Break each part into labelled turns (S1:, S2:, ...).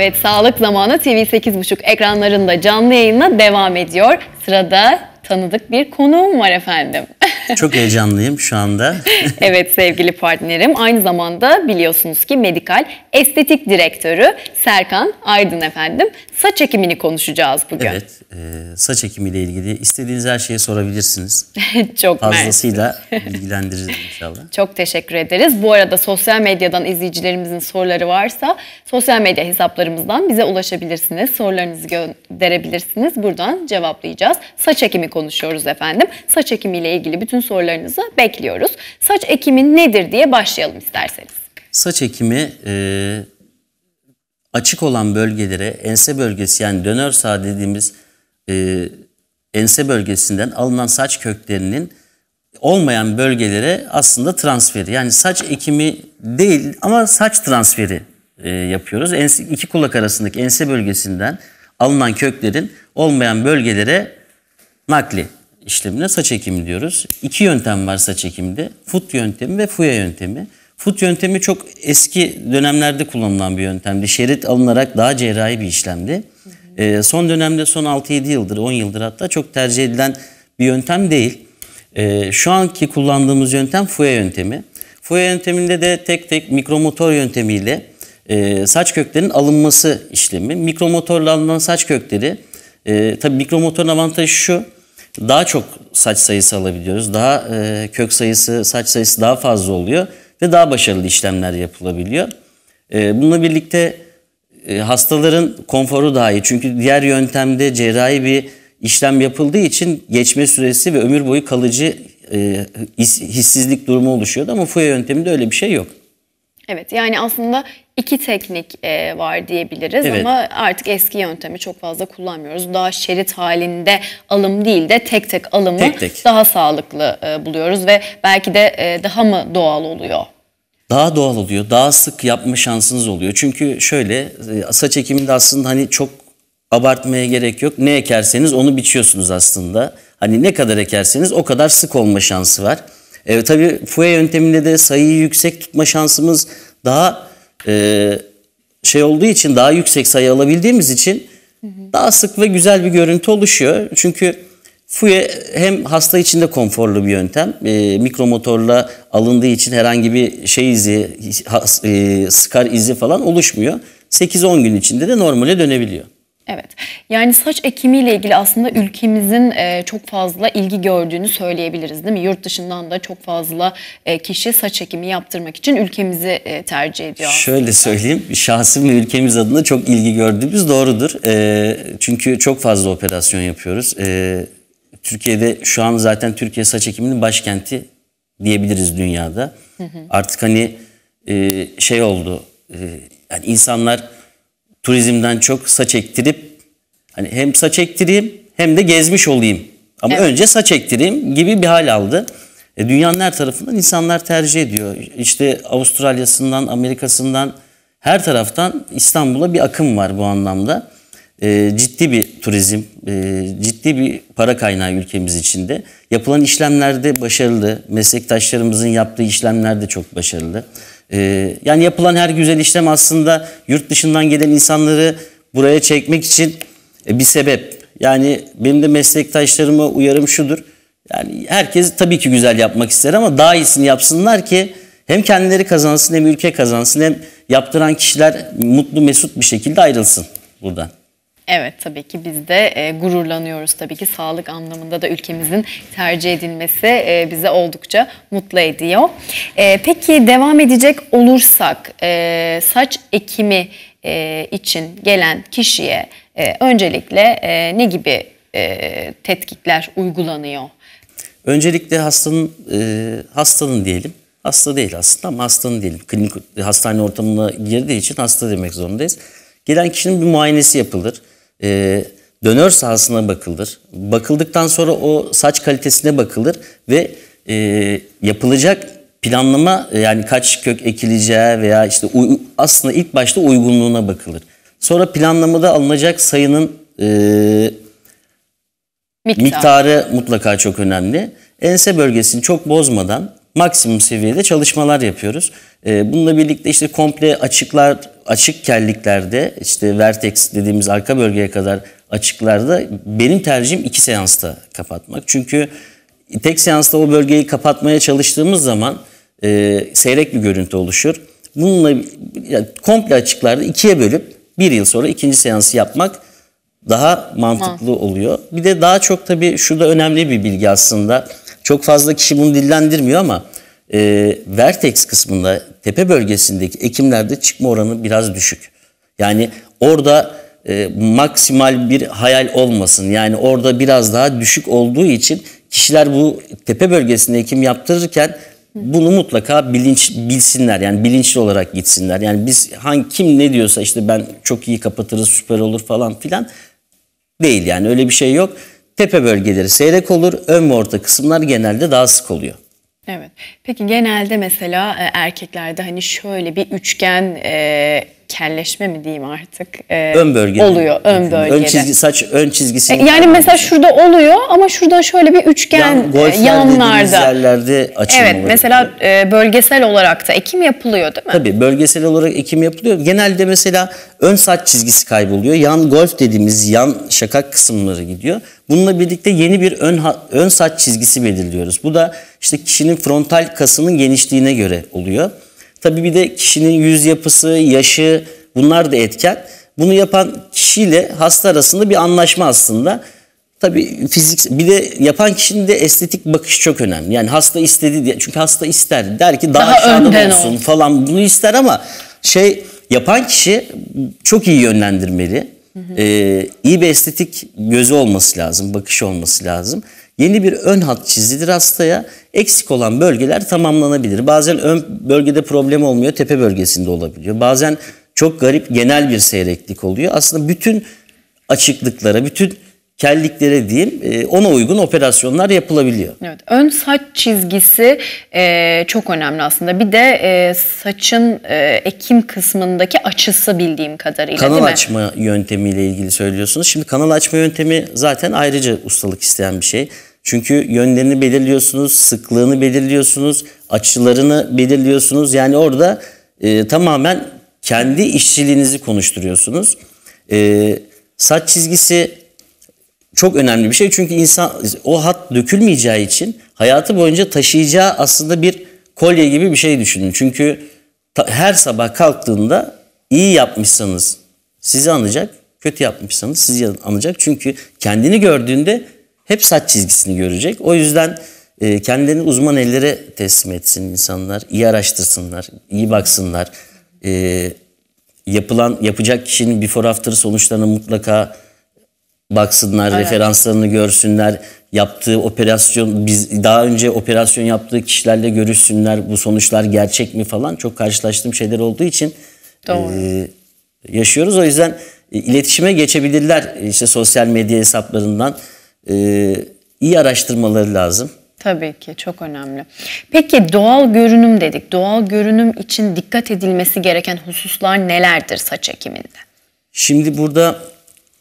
S1: Evet sağlık zamanı TV 8.5 ekranlarında canlı yayına devam ediyor. Sırada tanıdık bir konuğum var efendim.
S2: Çok heyecanlıyım şu anda.
S1: evet sevgili partnerim. Aynı zamanda biliyorsunuz ki medikal estetik direktörü Serkan Aydın efendim. Saç ekimini konuşacağız bugün.
S2: Evet. E, saç ekimiyle ilgili istediğiniz her şeyi sorabilirsiniz.
S1: Çok Fazlasıyla
S2: bilgilendiririz inşallah.
S1: Çok teşekkür ederiz. Bu arada sosyal medyadan izleyicilerimizin soruları varsa sosyal medya hesaplarımızdan bize ulaşabilirsiniz. Sorularınızı gönderebilirsiniz. Buradan cevaplayacağız. Saç ekimi konuşuyoruz efendim. Saç ekimiyle ilgili bütün bütün sorularınızı bekliyoruz. Saç ekimi nedir diye başlayalım isterseniz.
S2: Saç ekimi e, açık olan bölgelere ense bölgesi yani dönör sağ dediğimiz e, ense bölgesinden alınan saç köklerinin olmayan bölgelere aslında transferi. Yani saç ekimi değil ama saç transferi e, yapıyoruz. Ense, iki kulak arasındaki ense bölgesinden alınan köklerin olmayan bölgelere nakli işlemine saç ekimi diyoruz. İki yöntem var saç ekimde. Fut yöntemi ve fuya yöntemi. Fut yöntemi çok eski dönemlerde kullanılan bir yöntemdi. Şerit alınarak daha cerrahi bir işlemdi. Hı hı. E, ee, son dönemde son 6-7 yıldır, 10 yıldır hatta çok tercih edilen bir yöntem değil. E, şu anki kullandığımız yöntem fuya yöntemi. Fuya yönteminde de tek tek mikromotor yöntemiyle e, saç köklerinin alınması işlemi. Mikromotorla alınan saç kökleri, e, tabii mikromotorun avantajı şu, daha çok saç sayısı alabiliyoruz. Daha e, kök sayısı, saç sayısı daha fazla oluyor ve daha başarılı işlemler yapılabiliyor. E, bununla birlikte e, hastaların konforu daha iyi. Çünkü diğer yöntemde cerrahi bir işlem yapıldığı için geçme süresi ve ömür boyu kalıcı e, hissizlik durumu oluşuyordu ama FUE yönteminde öyle bir şey yok.
S1: Evet yani aslında iki teknik e, var diyebiliriz evet. ama artık eski yöntemi çok fazla kullanmıyoruz. Daha şerit halinde alım değil de tek tek alımı tek tek. daha sağlıklı e, buluyoruz ve belki de e, daha mı doğal oluyor?
S2: daha doğal oluyor. Daha sık yapma şansınız oluyor. Çünkü şöyle e, saç ekiminde aslında hani çok abartmaya gerek yok. Ne ekerseniz onu biçiyorsunuz aslında. Hani ne kadar ekerseniz o kadar sık olma şansı var. E, tabii fuye yönteminde de sayıyı yüksek tutma şansımız daha ee, şey olduğu için daha yüksek sayı alabildiğimiz için daha sık ve güzel bir görüntü oluşuyor. Çünkü Fuye hem hasta için de konforlu bir yöntem. E, mikromotorla alındığı için herhangi bir şey izi, has, e, skar izi falan oluşmuyor. 8-10 gün içinde de normale dönebiliyor.
S1: Evet. Yani saç ekimiyle ilgili aslında ülkemizin e, çok fazla ilgi gördüğünü söyleyebiliriz değil mi? Yurt dışından da çok fazla e, kişi saç ekimi yaptırmak için ülkemizi e, tercih ediyor.
S2: Şöyle söyleyeyim. Şahsım ve ülkemiz adına çok ilgi gördüğümüz doğrudur. çünkü çok fazla operasyon yapıyoruz. Türkiye'de şu an zaten Türkiye saç ekiminin başkenti diyebiliriz dünyada. Artık hani şey oldu. E, yani insanlar turizmden çok saç ektirip hani hem saç ektireyim hem de gezmiş olayım. Ama evet. önce saç ektireyim gibi bir hal aldı. E, dünyanın her tarafından insanlar tercih ediyor. İşte Avustralya'sından, Amerika'sından her taraftan İstanbul'a bir akım var bu anlamda. E, ciddi bir turizm, e, ciddi bir para kaynağı ülkemiz içinde. Yapılan işlemlerde başarılı, meslektaşlarımızın yaptığı işlemler de çok başarılı. Ee, yani yapılan her güzel işlem aslında yurt dışından gelen insanları buraya çekmek için e, bir sebep. Yani benim de meslektaşlarıma uyarım şudur. Yani herkes tabii ki güzel yapmak ister ama daha iyisini yapsınlar ki hem kendileri kazansın hem ülke kazansın hem yaptıran kişiler mutlu mesut bir şekilde ayrılsın buradan.
S1: Evet tabii ki biz de e, gururlanıyoruz tabii ki sağlık anlamında da ülkemizin tercih edilmesi e, bize oldukça mutlu ediyor. E, peki devam edecek olursak e, saç ekimi e, için gelen kişiye e, öncelikle e, ne gibi e, tetkikler uygulanıyor?
S2: Öncelikle hastanın e, hastanın diyelim hasta değil aslında ama hastanın diyelim klinik hastane ortamına girdiği için hasta demek zorundayız. Gelen kişinin bir muayenesi yapılır e, dönör sahasına bakılır. Bakıldıktan sonra o saç kalitesine bakılır ve e, yapılacak planlama yani kaç kök ekileceği veya işte aslında ilk başta uygunluğuna bakılır. Sonra planlamada alınacak sayının e,
S1: Miktar. miktarı
S2: mutlaka çok önemli. Ense bölgesini çok bozmadan maksimum seviyede çalışmalar yapıyoruz. E, bununla birlikte işte komple açıklar açık kelliklerde işte vertex dediğimiz arka bölgeye kadar açıklarda benim tercihim iki seansta kapatmak. Çünkü tek seansta o bölgeyi kapatmaya çalıştığımız zaman e, seyrek bir görüntü oluşur. Bununla yani komple açıklarda ikiye bölüp bir yıl sonra ikinci seansı yapmak daha mantıklı oluyor. Bir de daha çok tabii da önemli bir bilgi aslında. Çok fazla kişi bunu dillendirmiyor ama e, vertex kısmında tepe bölgesindeki ekimlerde çıkma oranı biraz düşük. Yani orada e, maksimal bir hayal olmasın. Yani orada biraz daha düşük olduğu için kişiler bu tepe bölgesinde ekim yaptırırken bunu mutlaka bilinç bilsinler yani bilinçli olarak gitsinler. Yani biz hangi kim ne diyorsa işte ben çok iyi kapatırız süper olur falan filan değil yani öyle bir şey yok. Tepe bölgeleri seyrek olur, ön ve orta kısımlar genelde daha sık oluyor.
S1: Evet. Peki genelde mesela e, erkeklerde hani şöyle bir üçgen e, kelleşme mi diyeyim artık e, ön bölge oluyor ön bölgede. Ön çizgi
S2: saç ön çizgisi. E, yani mesela
S1: şurada oluyor ama şuradan şöyle bir üçgen Yan, e, yanlarda.
S2: yerlerde Evet mesela
S1: e, bölgesel olarak da ekim yapılıyor değil mi?
S2: Tabii bölgesel olarak ekim yapılıyor. Genelde mesela ön saç çizgisi kayboluyor. Yan golf dediğimiz yan şakak kısımları gidiyor. Bununla birlikte yeni bir ön ön saç çizgisi belirliyoruz. Bu da işte kişinin frontal kasının genişliğine göre oluyor. Tabii bir de kişinin yüz yapısı, yaşı bunlar da etken. Bunu yapan kişiyle hasta arasında bir anlaşma aslında. Tabii fizik bir de yapan kişinin de estetik bakış çok önemli. Yani hasta istedi diye çünkü hasta ister der ki daha, daha aşağıda olsun ol. falan bunu ister ama şey yapan kişi çok iyi yönlendirmeli. Hı hı. Ee, iyi bir estetik gözü olması lazım, bakış olması lazım. Yeni bir ön hat çizilir hastaya. Eksik olan bölgeler tamamlanabilir. Bazen ön bölgede problem olmuyor, tepe bölgesinde olabiliyor. Bazen çok garip genel bir seyreklik oluyor. Aslında bütün açıklıklara, bütün kelliklere diyeyim e, ona uygun operasyonlar yapılabiliyor.
S1: Evet, ön saç çizgisi e, çok önemli aslında. Bir de e, saçın e, ekim kısmındaki açısı bildiğim kadarıyla kanal değil mi?
S2: açma yöntemiyle ilgili söylüyorsunuz. Şimdi kanal açma yöntemi zaten ayrıca ustalık isteyen bir şey. Çünkü yönlerini belirliyorsunuz, sıklığını belirliyorsunuz, açılarını belirliyorsunuz. Yani orada e, tamamen kendi işçiliğinizi konuşturuyorsunuz. E, saç çizgisi çok önemli bir şey çünkü insan o hat dökülmeyeceği için hayatı boyunca taşıyacağı aslında bir kolye gibi bir şey düşünün. Çünkü ta, her sabah kalktığında iyi yapmışsanız sizi anacak, kötü yapmışsanız sizi anacak. Çünkü kendini gördüğünde hep saç çizgisini görecek. O yüzden e, kendilerini uzman ellere teslim etsin insanlar. iyi araştırsınlar, iyi baksınlar. E, yapılan yapacak kişinin before after sonuçlarına mutlaka baksınlar, evet. referanslarını görsünler. Yaptığı operasyon, biz daha önce operasyon yaptığı kişilerle görüşsünler. Bu sonuçlar gerçek mi falan çok karşılaştığım şeyler olduğu için e, Doğru. E, yaşıyoruz. O yüzden e, iletişime geçebilirler işte sosyal medya hesaplarından e, iyi araştırmaları lazım.
S1: Tabii ki çok önemli. Peki doğal görünüm dedik. Doğal görünüm için dikkat edilmesi gereken hususlar nelerdir saç ekiminde?
S2: Şimdi burada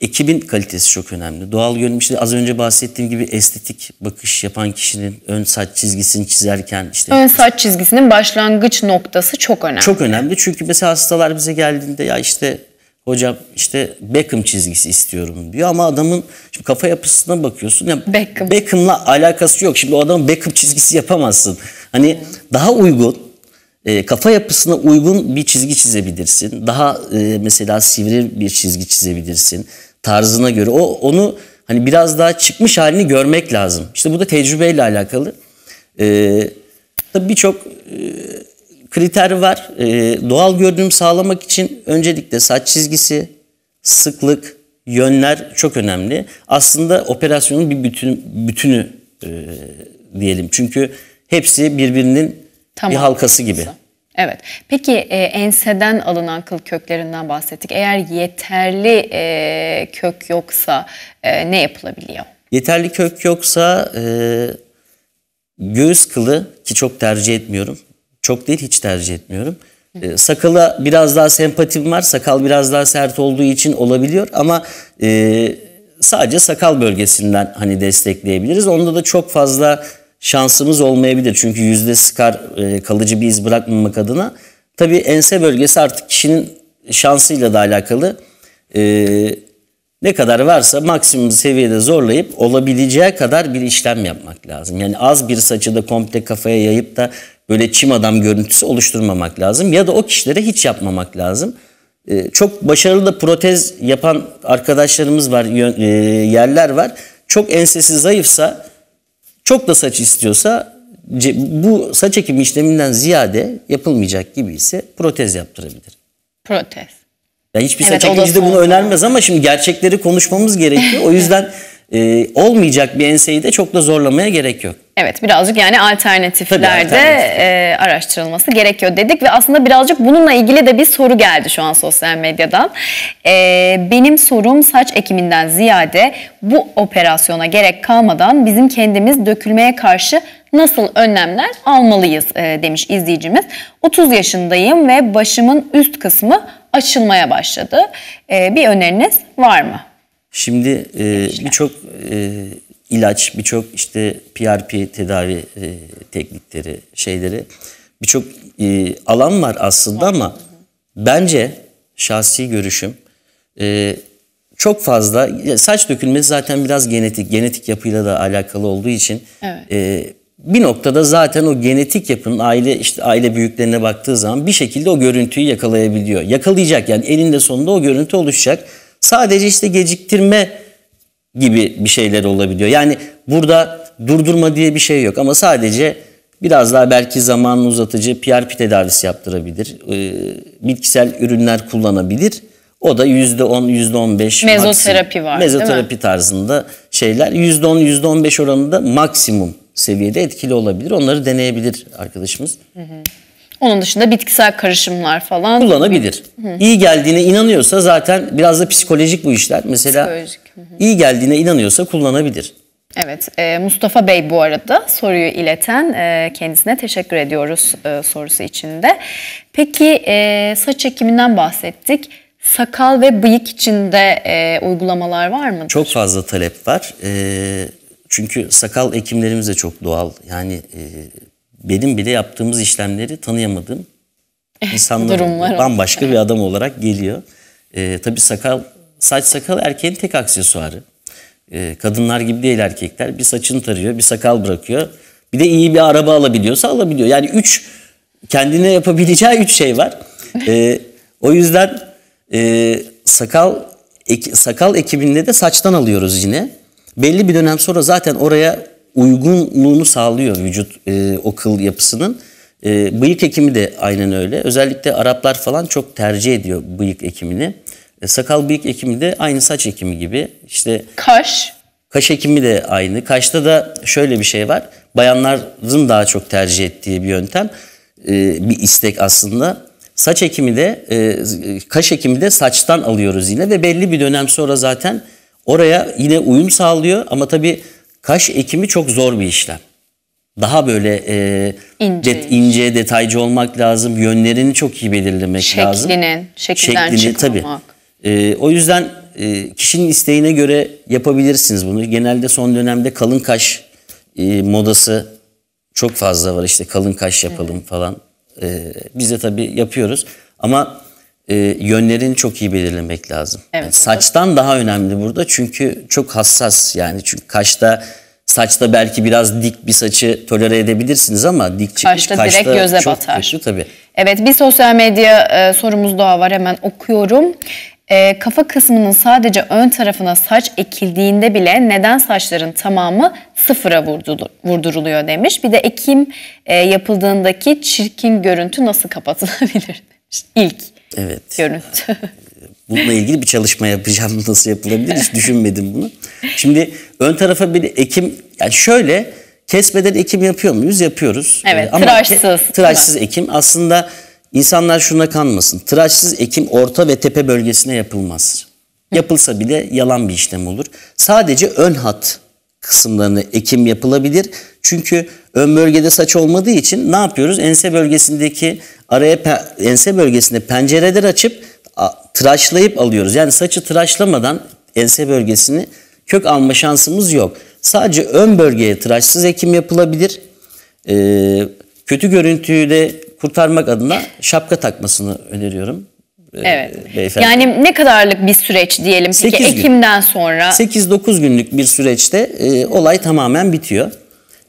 S2: ekimin kalitesi çok önemli. Doğal görünüm işte az önce bahsettiğim gibi estetik bakış yapan kişinin ön saç çizgisini çizerken işte ön
S1: saç çizgisinin başlangıç noktası çok önemli. Çok
S2: önemli. Çünkü mesela hastalar bize geldiğinde ya işte Hocam işte Beckham çizgisi istiyorum diyor ama adamın şimdi kafa yapısına bakıyorsun. Ya Beckham. Beckham'la alakası yok. Şimdi o adamın Beckham çizgisi yapamazsın. Hani hmm. daha uygun e, kafa yapısına uygun bir çizgi çizebilirsin. Daha e, mesela sivri bir çizgi çizebilirsin. Tarzına göre o onu hani biraz daha çıkmış halini görmek lazım. İşte bu da tecrübeyle alakalı. E, tabii birçok e, Kriter var. E, doğal görünüm sağlamak için öncelikle saç çizgisi, sıklık, yönler çok önemli. Aslında operasyonun bir bütün, bütünü e, diyelim. Çünkü hepsi birbirinin tamam. bir halkası gibi.
S1: Evet. Peki e, enseden alınan kıl köklerinden bahsettik. Eğer yeterli e, kök yoksa e, ne yapılabiliyor?
S2: Yeterli kök yoksa e, göğüs kılı ki çok tercih etmiyorum. Çok değil hiç tercih etmiyorum. E, sakala biraz daha sempatim var. Sakal biraz daha sert olduğu için olabiliyor ama e, sadece sakal bölgesinden hani destekleyebiliriz. Onda da çok fazla şansımız olmayabilir. Çünkü yüzde skar e, kalıcı bir iz bırakmamak adına. Tabii ense bölgesi artık kişinin şansıyla da alakalı. E, ne kadar varsa maksimum seviyede zorlayıp olabileceği kadar bir işlem yapmak lazım. Yani az bir saçı da komple kafaya yayıp da böyle çim adam görüntüsü oluşturmamak lazım ya da o kişilere hiç yapmamak lazım. Ee, çok başarılı da protez yapan arkadaşlarımız var, e, yerler var. Çok ensesi zayıfsa, çok da saç istiyorsa bu saç ekimi işleminden ziyade yapılmayacak gibi ise protez yaptırabilir. Protez. ya hiçbir evet, saç ekimci de bunu önermez ama şimdi gerçekleri konuşmamız gerekiyor. O yüzden e, olmayacak bir enseyi de çok da zorlamaya gerek yok.
S1: Evet birazcık yani alternatiflerde alternatif. e, araştırılması gerekiyor dedik ve aslında birazcık bununla ilgili de bir soru geldi şu an sosyal medyadan. E, benim sorum saç ekiminden ziyade bu operasyona gerek kalmadan bizim kendimiz dökülmeye karşı nasıl önlemler almalıyız e, demiş izleyicimiz. 30 yaşındayım ve başımın üst kısmı açılmaya başladı. E, bir öneriniz var mı?
S2: Şimdi e, birçok e, ilaç, birçok işte PRP tedavi e, teknikleri, şeyleri birçok e, alan var aslında ama bence şahsi görüşüm e, çok fazla saç dökülmesi zaten biraz genetik, genetik yapıyla da alakalı olduğu için evet. e, bir noktada zaten o genetik yapının aile işte aile büyüklerine baktığı zaman bir şekilde o görüntüyü yakalayabiliyor. Yakalayacak yani elinde sonunda o görüntü oluşacak. Sadece işte geciktirme gibi bir şeyler olabiliyor. Yani burada durdurma diye bir şey yok ama sadece biraz daha belki zamanını uzatıcı PRP tedavisi yaptırabilir. Ee, bitkisel ürünler kullanabilir. O da yüzde on, %15 mezoterapi maksimum. var. Mezoterapi tarzında şeyler Yüzde yüzde on, on beş oranında maksimum seviyede etkili olabilir. Onları deneyebilir arkadaşımız.
S1: Hı hı. Onun dışında bitkisel karışımlar
S2: falan. Kullanabilir. İyi geldiğine inanıyorsa zaten biraz da psikolojik bu işler. Mesela psikolojik. Hı iyi geldiğine inanıyorsa kullanabilir.
S1: Evet e, Mustafa Bey bu arada soruyu ileten e, kendisine teşekkür ediyoruz e, sorusu içinde. Peki saç ekiminden bahsettik. Sakal ve bıyık içinde e, uygulamalar var mı?
S2: Çok fazla talep var. çünkü sakal ekimlerimiz de çok doğal. Yani benim bile yaptığımız işlemleri tanıyamadığım insanlar bambaşka bir adam olarak geliyor. E, tabii sakal, saç sakal erkeğin tek aksesuarı. E, kadınlar gibi değil erkekler. Bir saçını tarıyor, bir sakal bırakıyor. Bir de iyi bir araba alabiliyorsa alabiliyor. Yani üç kendine yapabileceği üç şey var. E, o yüzden e, sakal ek, sakal ekibinde de saçtan alıyoruz yine. Belli bir dönem sonra zaten oraya uygunluğunu sağlıyor vücut e, o kıl yapısının. E, bıyık ekimi de aynen öyle. Özellikle Araplar falan çok tercih ediyor bıyık ekimini. E, sakal bıyık ekimi de aynı saç ekimi gibi. İşte kaş kaş ekimi de aynı. Kaşta da şöyle bir şey var. Bayanların daha çok tercih ettiği bir yöntem, e, bir istek aslında. Saç ekimi de e, kaş ekimi de saçtan alıyoruz yine ve belli bir dönem sonra zaten oraya yine uyum sağlıyor ama tabii Kaş ekimi çok zor bir işlem. Daha böyle e, ince, det, ince detaycı olmak lazım. Yönlerini çok iyi belirlemek Şeklini, lazım.
S1: Şeklinin, şekilden Şeklini, çıkmamak.
S2: Tabii. E, o yüzden e, kişinin isteğine göre yapabilirsiniz bunu. Genelde son dönemde kalın kaş e, modası çok fazla var. İşte kalın kaş yapalım evet. falan. E, biz de tabii yapıyoruz. Ama e, yönlerini çok iyi belirlemek lazım. Evet, yani saçtan daha önemli burada çünkü çok hassas yani çünkü kaşta saçta belki biraz dik bir saçı tolere edebilirsiniz ama dik çıkış kaşta, kaşta direkt göze çok batar. Kötü, tabii.
S1: Evet bir sosyal medya e, sorumuz daha var hemen okuyorum. E, kafa kısmının sadece ön tarafına saç ekildiğinde bile neden saçların tamamı sıfıra vurdu, vurduruluyor demiş. Bir de ekim e, yapıldığındaki çirkin görüntü nasıl kapatılabilir demiş. İlk evet. görüntü.
S2: Bununla ilgili bir çalışma yapacağım. Nasıl yapılabilir hiç düşünmedim bunu. Şimdi ön tarafa bir ekim, yani şöyle kesmeden ekim yapıyor muyuz? Yapıyoruz. Evet, ee, Ama tıraşsız. Ke, tıraşsız ekim aslında insanlar şuna kanmasın. Tıraşsız ekim orta ve tepe bölgesine yapılmaz. Yapılsa bile yalan bir işlem olur. Sadece ön hat kısımlarını ekim yapılabilir. Çünkü ön bölgede saç olmadığı için ne yapıyoruz? Ense bölgesindeki araya ense bölgesinde pencereler açıp tıraşlayıp alıyoruz. Yani saçı tıraşlamadan ense bölgesini kök alma şansımız yok. Sadece ön bölgeye tıraşsız ekim yapılabilir. Ee, kötü görüntüyü de kurtarmak adına şapka takmasını öneriyorum. E, evet. Yani
S1: ne kadarlık bir süreç diyelim ki Ekim'den sonra?
S2: 8-9 günlük bir süreçte e, olay tamamen bitiyor.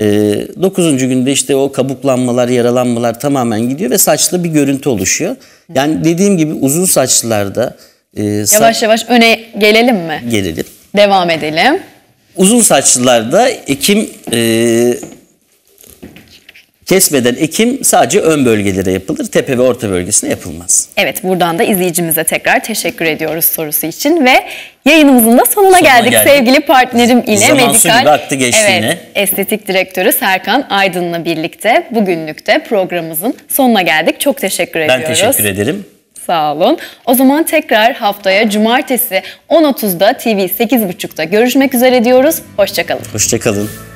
S2: E, 9. günde işte o kabuklanmalar, yaralanmalar tamamen gidiyor ve saçlı bir görüntü oluşuyor. Yani dediğim gibi uzun saçlılarda... E, sa yavaş
S1: yavaş öne gelelim mi? Gelelim. Devam edelim.
S2: Uzun saçlılarda Ekim e, Kesmeden ekim sadece ön bölgelere yapılır. Tepe ve orta bölgesine yapılmaz.
S1: Evet buradan da izleyicimize tekrar teşekkür ediyoruz sorusu için ve yayınımızın da sonuna, sonuna geldik, geldik sevgili partnerim ile Zaman medikal aktı geçtiğini. Evet, estetik direktörü Serkan Aydın'la birlikte bugünlük de programımızın sonuna geldik. Çok teşekkür ben ediyoruz. Ben teşekkür ederim. Sağ olun. O zaman tekrar haftaya cumartesi 10.30'da TV 8.30'da görüşmek üzere diyoruz. Hoşçakalın.
S2: Hoşçakalın.